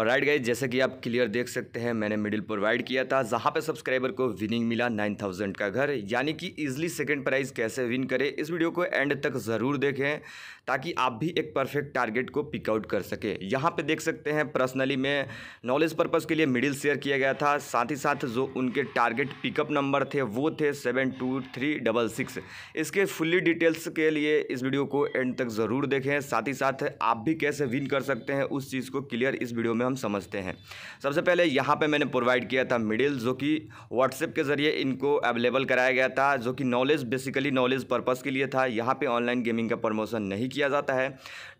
और right guys जैसे कि आप क्लियर देख सकते हैं मैंने मिडिल प्रोवाइड किया था जहाँ पे सब्सक्राइबर को विनिंग मिला 9000 का घर यानी कि इजिली सेकंड प्राइज कैसे विन करें इस वीडियो को एंड तक ज़रूर देखें ताकि आप भी एक परफेक्ट टारगेट को पिकआउट कर सके यहाँ पर देख सकते हैं पर्सनली में नॉलेज पर्पज़ के लिए मिडिल शेयर किया गया था साथ ही साथ जो उनके टारगेट पिकअप नंबर थे वो थे seven two three double six इसके फुल्ली डिटेल्स के लिए इस वीडियो को एंड तक ज़रूर देखें साथ ही साथ आप भी कैसे विन कर सकते हैं उस चीज़ को क्लियर इस वीडियो में हम समझते हैं सबसे पहले यहाँ पे मैंने प्रोवाइड किया था मिडिल जो कि व्हाट्सएप के ज़रिए इनको अवेलेबल कराया गया था जो कि नॉलेज बेसिकली नॉलेज पर्पज़ के लिए था यहाँ पे ऑनलाइन गेमिंग का प्रमोशन नहीं किया जाता है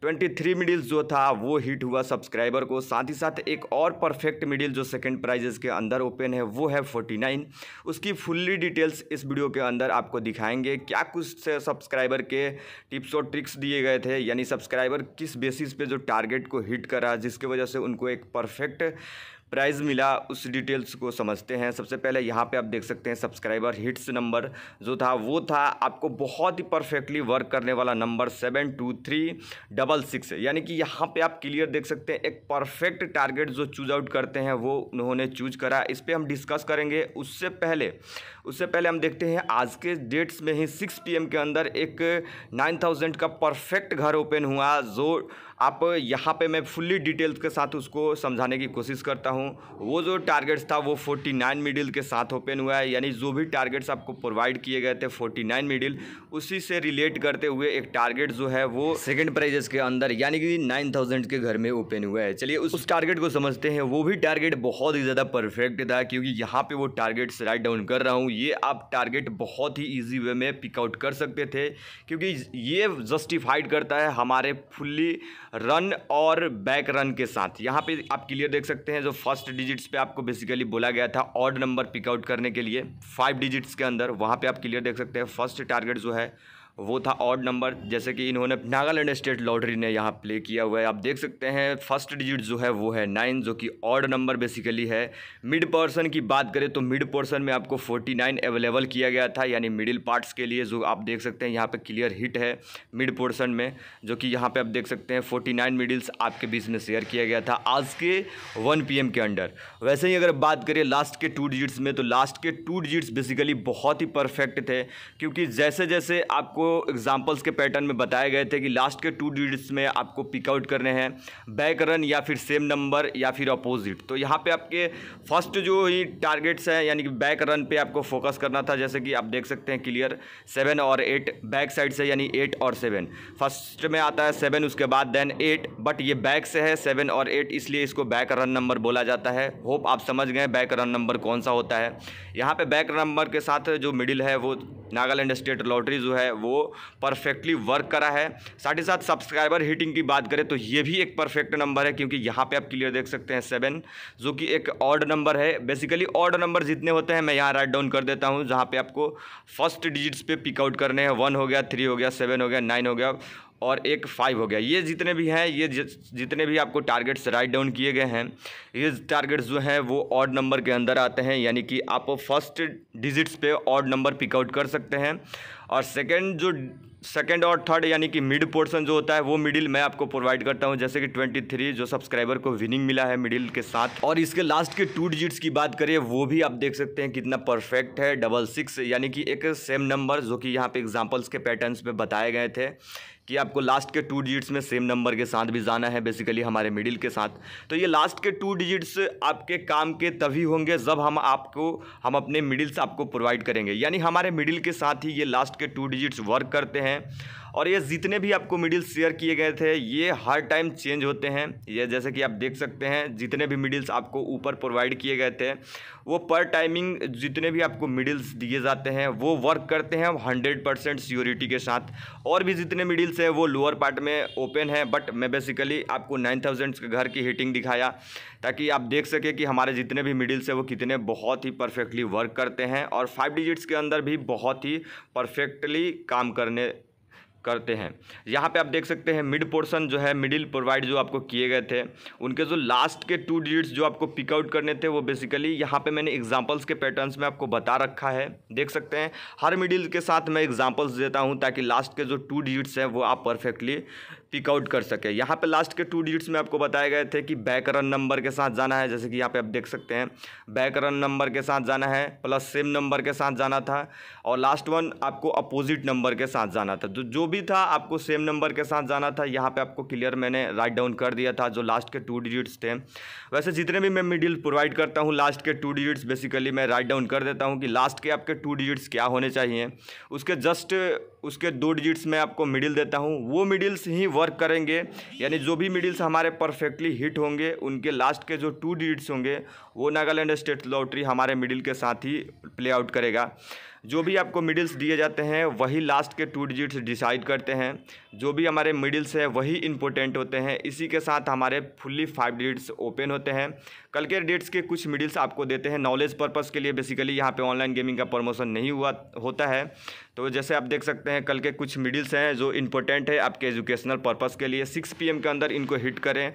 ट्वेंटी थ्री जो था वो हिट हुआ सब्सक्राइबर को साथ ही साथ एक और परफेक्ट मिडिल जो सेकेंड प्राइजेस के अंदर ओपन है वो है फोर्टी उसकी फुल्ली डिटेल्स इस वीडियो के अंदर आपको दिखाएंगे क्या कुछ सब्सक्राइबर के टिप्स और ट्रिक्स दिए गए थे यानी सब्सक्राइबर किस बेसिस पे जो टारगेट को हिट करा जिसके वजह से उनको एक परफेक्ट प्राइज़ मिला उस डिटेल्स को समझते हैं सबसे पहले यहाँ पे आप देख सकते हैं सब्सक्राइबर हिट्स नंबर जो था वो था आपको बहुत ही परफेक्टली वर्क करने वाला number seven two three double six यानी कि यहाँ पे आप क्लियर देख सकते हैं एक परफेक्ट टारगेट जो चूज आउट करते हैं वो उन्होंने चूज करा इस पर हम डिस्कस करेंगे उससे पहले उससे पहले हम देखते हैं आज के डेट्स में ही सिक्स पी के अंदर एक नाइन का परफेक्ट घर ओपन हुआ जो आप यहाँ पे मैं फुल्ली डिटेल्स के साथ उसको समझाने की कोशिश करता हूँ वो जो टारगेट्स था वो 49 मिडिल के साथ ओपन हुआ है यानी जो भी टारगेट्स आपको प्रोवाइड किए गए थे 49 मिडिल उसी से रिलेट करते हुए एक टारगेट जो है वो सेकेंड प्राइजेस के अंदर यानी कि नाइन के घर में ओपन हुआ है चलिए उस टारगेट को समझते हैं वो भी टारगेट बहुत ही ज़्यादा परफेक्ट था क्योंकि यहाँ पर वो टारगेट्स राइट डाउन कर रहा हूँ ये आप टारगेट बहुत ही ईजी वे में पिकआउट कर सकते थे क्योंकि ये जस्टिफाइड करता है हमारे फुल्ली रन और बैक रन के साथ यहाँ पे आप क्लियर देख सकते हैं जो फर्स्ट डिजिट्स पे आपको बेसिकली बोला गया था ऑड नंबर पिकआउट करने के लिए फाइव डिजिट्स के अंदर वहाँ पे आप क्लियर देख सकते हैं फर्स्ट टारगेट जो है वो था ऑड नंबर जैसे कि इन्होंने नागालैंड स्टेट लॉटरी ने यहाँ प्ले किया हुआ है आप देख सकते हैं फर्स्ट डिजिट जो है वो है नाइन जो कि ऑड नंबर बेसिकली है मिड पर्सन की बात करें तो मिड पोर्सन में आपको फोर्टी नाइन अवेलेबल किया गया था यानी मिडिल पार्ट्स के लिए जो आप देख सकते हैं यहाँ पे क्लियर हिट है मिड पोर्सन में जो कि यहाँ पर आप देख सकते हैं फोर्टी नाइन मिडिल्स आपके बीच में शेयर किया गया था आज के वन पी के अंडर वैसे ही अगर बात करें लास्ट के टू डिजिट्स में तो लास्ट के टू डिजिट्स बेसिकली बहुत ही परफेक्ट थे क्योंकि जैसे जैसे आपको आपको एग्जांपल्स के पैटर्न में बताए गए थे कि लास्ट के टू डिजिट्स में आपको पिकआउट करने हैं बैक रन या फिर सेम नंबर या फिर अपोजिट तो यहाँ पे आपके फर्स्ट जो ही टारगेट्स हैं यानी कि बैक रन पे आपको फोकस करना था जैसे कि आप देख सकते हैं क्लियर सेवन और एट बैक साइड से यानी एट और सेवन फर्स्ट में आता है सेवन उसके बाद देन एट बट ये बैक से है सेवन और एट इसलिए इसको बैक रन नंबर बोला जाता है होप आप समझ गए बैक रन नंबर कौन सा होता है यहाँ पर बैक नंबर के साथ जो मिडिल है वो नागालैंड स्टेट लॉटरी जो है वो परफेक्टली वर्क करा है साथ ही साथ सब्सक्राइबर हिटिंग की बात करें तो ये भी एक परफेक्ट नंबर है क्योंकि यहाँ पे आप क्लियर देख सकते हैं सेवन जो कि एक ऑर्ड नंबर है बेसिकली ऑर्ड नंबर जितने होते हैं मैं यहाँ राइट डाउन कर देता हूँ जहाँ पे आपको फर्स्ट डिजिट्स पे पिकआउट करने हैं वन हो गया थ्री हो गया सेवन हो गया नाइन हो गया और एक फाइव हो गया ये जितने भी हैं ये जितने भी आपको टारगेट्स राइट डाउन किए गए हैं ये टारगेट्स जो हैं वो ऑड नंबर के अंदर आते हैं यानी कि आप फर्स्ट डिजिट्स पे ऑड नंबर पिकआउट कर सकते हैं और सेकंड जो सेकंड और थर्ड यानी कि मिड पोर्शन जो होता है वो मिडिल मैं आपको प्रोवाइड करता हूँ जैसे कि थ्री जो सब्सक्राइबर को विनिंग मिला है मिडिल के साथ और इसके लास्ट के टू डिजिट्स की बात करें वो भी आप देख सकते हैं कितना परफेक्ट है डबल सिक्स यानी कि एक सेम नंबर जो कि यहाँ पे एग्जाम्पल्स के पैटर्नस में बताए गए थे कि आपको लास्ट के टू डिजिट्स में सेम नंबर के साथ भी जाना है बेसिकली हमारे मिडिल के साथ तो ये लास्ट के टू डिजिट्स आपके काम के तभी होंगे जब हम आपको हम अपने मिडिल्स आपको प्रोवाइड करेंगे यानी हमारे मिडिल के साथ ही ये लास्ट के टू डिजिट्स वर्क करते हैं और ये जितने भी आपको मिडिल्स शेयर किए गए थे ये हर टाइम चेंज होते हैं ये जैसे कि आप देख सकते हैं जितने भी मिडिल्स आपको ऊपर प्रोवाइड किए गए थे वो पर टाइमिंग जितने भी आपको मिडिल्स दिए जाते हैं वो वर्क करते हैं हंड्रेड परसेंट सियोरिटी के साथ और भी जितने मिडिल्स हैं वो लोअर पार्ट में ओपन है बट मैं बेसिकली आपको नाइन थाउजेंड के घर की हीटिंग दिखाया ताकि आप देख सकें कि हमारे जितने भी मिडिल्स हैं वो कितने बहुत ही परफेक्टली वर्क करते हैं और फाइव डिजिट्स के अंदर भी बहुत ही परफेक्टली काम करने करते हैं यहाँ पे आप देख सकते हैं मिड पोर्शन जो है मिडिल प्रोवाइड जो आपको किए गए थे उनके जो लास्ट के टू डिजिट्स जो आपको पिकआउट करने थे वो बेसिकली यहाँ पे मैंने एग्जांपल्स के पैटर्न्स में आपको बता रखा है देख सकते हैं हर मिडिल के साथ मैं एग्जांपल्स देता हूँ ताकि लास्ट के जो टू डिजिट्स हैं वो आप परफेक्टली पिकआउट कर सके यहाँ पर लास्ट के टू डिजिट्स में आपको बताए गए थे कि बैक रन नंबर के साथ जाना है जैसे कि यहाँ पर आप देख सकते हैं बैक रन नंबर के साथ जाना है प्लस सेम नंबर के साथ जाना था और लास्ट वन आपको अपोजिट नंबर के साथ जाना था तो जो भी था आपको सेम नंबर के साथ जाना था यहाँ पे आपको क्लियर मैंने राइट डाउन कर दिया था जो लास्ट के टू डिजिट्स थे वैसे जितने भी मैं मिडिल प्रोवाइड करता हूँ लास्ट के टू डिजिट्स बेसिकली मैं राइट डाउन कर देता हूँ कि लास्ट के आपके टू डिजिट्स क्या होने चाहिए उसके जस्ट उसके दो डिजिट्स में आपको मिडिल देता हूँ वो मिडिल्स ही वर्क करेंगे यानी जो भी मिडिल्स हमारे परफेक्टली हिट होंगे उनके लास्ट के जो टू डिजिट्स होंगे वो नागालैंड स्टेट लॉटरी हमारे मिडिल के साथ ही प्ले आउट करेगा जो भी आपको मिडिल्स दिए जाते हैं वही लास्ट के टू डिजिट्स डिसाइड करते हैं जो भी हमारे मिडिल्स हैं वही इंपोर्टेंट होते हैं इसी के साथ हमारे फुल्ली फाइव डिजिट्स ओपन होते हैं कल के डेट्स के कुछ मिडिल्स आपको देते हैं नॉलेज पर्पज़ के लिए बेसिकली यहाँ पे ऑनलाइन गेमिंग का प्रमोशन नहीं हुआ होता है तो जैसे आप देख सकते हैं कल के कुछ मिडिल्स हैं जो इंपॉर्टेंट है आपके एजुकेशनल पर्पज़ के लिए सिक्स पी के अंदर इनको हिट करें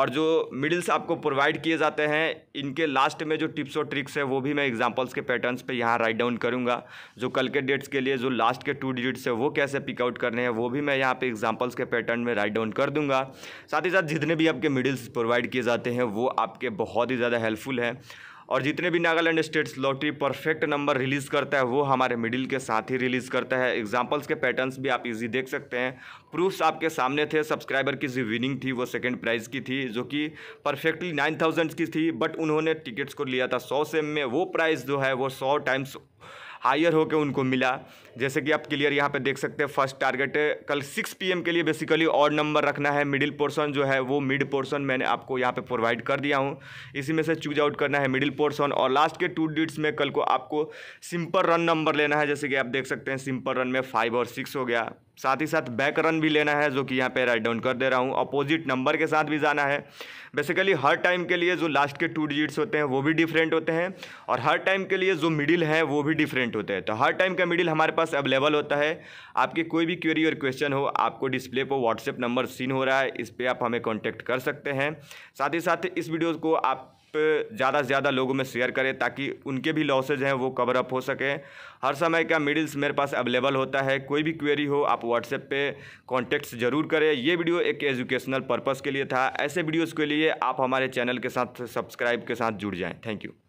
और जो मिडिल्स आपको प्रोवाइड किए जाते हैं इनके लास्ट में जो टिप्स और ट्रिक्स है वो भी मैं एग्जांपल्स के पैटर्न्स पे यहाँ राइट डाउन करूँगा जो कल के डेट्स के लिए जो लास्ट के टू डिजिट्स है वो कैसे पिकआउट करने हैं वो भी मैं यहाँ पे एग्ज़ाम्पल्स के पैटर्न में राइट डाउन कर दूँगा साथ ही साथ जितने भी आपके मिडिल्स प्रोवाइड किए जाते हैं वो आपके बहुत बहुत ही ज़्यादा हेल्पफुल है और जितने भी Nagaland states lottery perfect number release करता है वो हमारे मिडिल के साथ ही रिलीज़ करता है एग्जाम्पल्स के पैटर्न्स भी आप इजी देख सकते हैं प्रूफ्स आपके सामने थे सब्सक्राइबर की जो विनिंग थी वो सेकंड प्राइज़ की थी जो कि परफेक्टली नाइन थाउजेंड्स की थी बट उन्होंने टिकट्स को लिया था सौ सेम में वो प्राइज़ जो है वो सौ टाइम्स हायर होकर उनको मिला जैसे कि आप क्लियर यहाँ पे देख सकते हैं फर्स्ट टारगेट कल 6 पीएम के लिए बेसिकली और नंबर रखना है मिडिल पोर्शन जो है वो मिड पोर्शन मैंने आपको यहाँ पे प्रोवाइड कर दिया हूँ इसी में से चूज आउट करना है मिडिल पोर्शन और लास्ट के टू डिट्स में कल को आपको सिंपल रन नंबर लेना है जैसे कि आप देख सकते हैं सिंपल रन में फाइव और सिक्स हो गया साथ ही साथ बैक रन भी लेना है जो कि यहाँ पे राइट डाउन कर दे रहा हूँ अपोजिट नंबर के साथ भी जाना है बेसिकली हर टाइम के लिए जो लास्ट के टू डिजिट्स होते हैं वो भी डिफरेंट होते हैं और हर टाइम के लिए जो मिडिल है वो भी डिफरेंट होते हैं तो हर टाइम का मिडिल हमारे पास अवेलेबल होता है आपकी कोई भी क्वेरी और क्वेश्चन हो आपको डिस्प्ले पर व्हाट्सएप नंबर सीन हो रहा है इस पर आप हमें कॉन्टैक्ट कर सकते हैं साथ ही साथ इस वीडियो को आप ज़्यादा से ज़्यादा लोगों में शेयर करें ताकि उनके भी लॉसेज हैं वो कवर अप हो सके हर समय का मिडिल्स मेरे पास अवेलेबल होता है कोई भी क्वेरी हो आप व्हाट्सएप पे कॉन्टेक्ट्स ज़रूर करें ये वीडियो एक एजुकेशनल पर्पज़ के लिए था ऐसे वीडियोज़ के लिए आप हमारे चैनल के साथ सब्सक्राइब के साथ जुड़ जाएँ थैंक यू